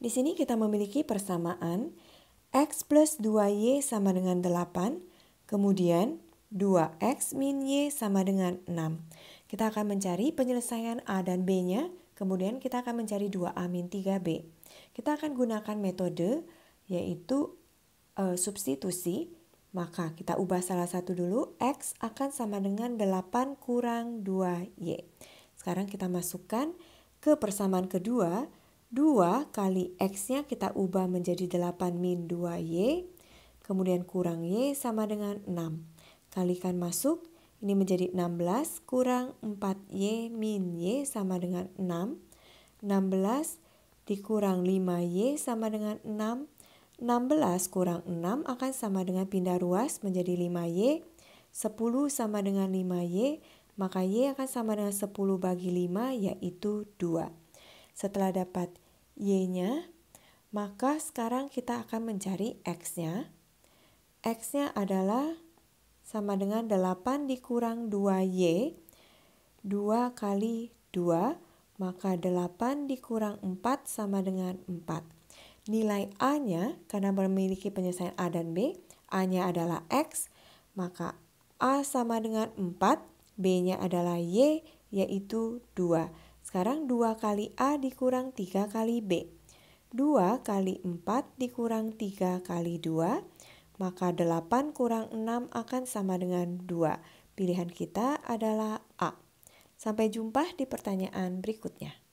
Di sini kita memiliki persamaan X plus 2Y sama dengan 8, kemudian 2X min Y sama dengan 6. Kita akan mencari penyelesaian A dan B-nya, kemudian kita akan mencari 2A min 3B. Kita akan gunakan metode yaitu e, substitusi, maka kita ubah salah satu dulu, X akan sama dengan 8 kurang 2Y. Sekarang kita masukkan ke persamaan kedua, 2 kali X-nya kita ubah menjadi 8 min 2Y, kemudian kurang Y sama dengan 6. Kalikan masuk, ini menjadi 16 kurang 4Y min Y sama dengan 6. 16 dikurang 5Y sama dengan 6. 16 kurang 6 akan sama dengan pindah ruas menjadi 5Y. 10 sama dengan 5Y, maka Y akan sama dengan 10 bagi 5 yaitu 2. Setelah dapat Y-nya, maka sekarang kita akan mencari X-nya. X-nya adalah sama dengan 8 dikurang 2Y, 2 kali 2, maka 8 dikurang 4 sama dengan 4. Nilai A-nya, karena memiliki penyelesaian A dan B, A-nya adalah X, maka A sama dengan 4, B-nya adalah Y, yaitu 2. Sekarang 2 kali A dikurang 3 kali B. 2 kali 4 dikurang 3 kali 2, maka 8 kurang 6 akan sama dengan 2. Pilihan kita adalah A. Sampai jumpa di pertanyaan berikutnya.